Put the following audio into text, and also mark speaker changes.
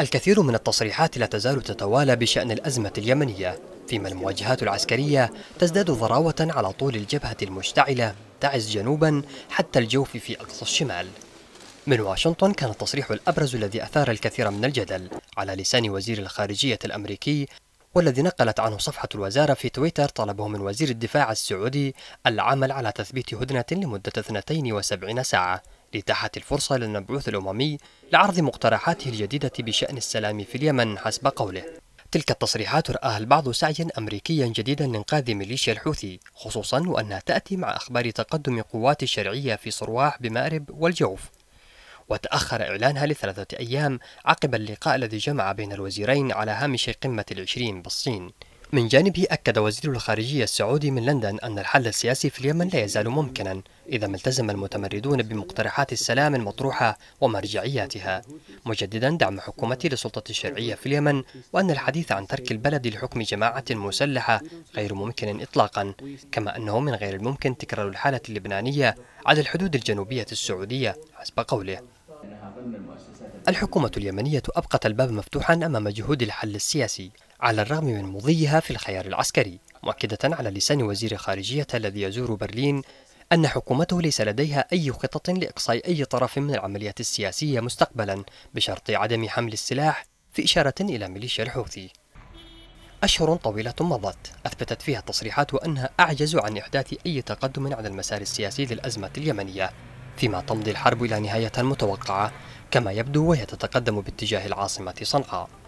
Speaker 1: الكثير من التصريحات لا تزال تتوالى بشأن الأزمة اليمنية فيما المواجهات العسكرية تزداد ضراوة على طول الجبهة المشتعلة تعز جنوبا حتى الجوف في أقصى الشمال من واشنطن كان التصريح الأبرز الذي أثار الكثير من الجدل على لسان وزير الخارجية الأمريكي والذي نقلت عنه صفحة الوزارة في تويتر طلبه من وزير الدفاع السعودي العمل على تثبيت هدنة لمدة 72 ساعة اتاحت الفرصة للمبعوث الأممي لعرض مقترحاته الجديدة بشأن السلام في اليمن حسب قوله تلك التصريحات رآها البعض سعيا أمريكيا جديدا لإنقاذ ميليشيا الحوثي خصوصا وأنها تأتي مع أخبار تقدم قوات الشرعية في صرواح بمأرب والجوف وتأخر إعلانها لثلاثة أيام عقب اللقاء الذي جمع بين الوزيرين على هامش قمة العشرين بالصين من جانبه أكد وزير الخارجية السعودي من لندن أن الحل السياسي في اليمن لا يزال ممكنا إذا ما التزم المتمردون بمقترحات السلام المطروحة ومرجعياتها مجددا دعم حكومته للسلطة الشرعية في اليمن وأن الحديث عن ترك البلد لحكم جماعة مسلحة غير ممكن إطلاقا كما أنه من غير الممكن تكرار الحالة اللبنانية على الحدود الجنوبية السعودية حسب قوله الحكومة اليمنية أبقت الباب مفتوحا أمام جهود الحل السياسي على الرغم من مضيها في الخيار العسكري مؤكدة على لسان وزير خارجية الذي يزور برلين أن حكومته ليس لديها أي خطط لإقصاء أي طرف من العمليات السياسية مستقبلا بشرط عدم حمل السلاح في إشارة إلى ميليشيا الحوثي أشهر طويلة مضت أثبتت فيها التصريحات أنها أعجز عن إحداث أي تقدم على المسار السياسي للأزمة اليمنية فيما تمضي الحرب إلى نهاية متوقعة كما يبدو وهي تتقدم باتجاه العاصمة صنعاء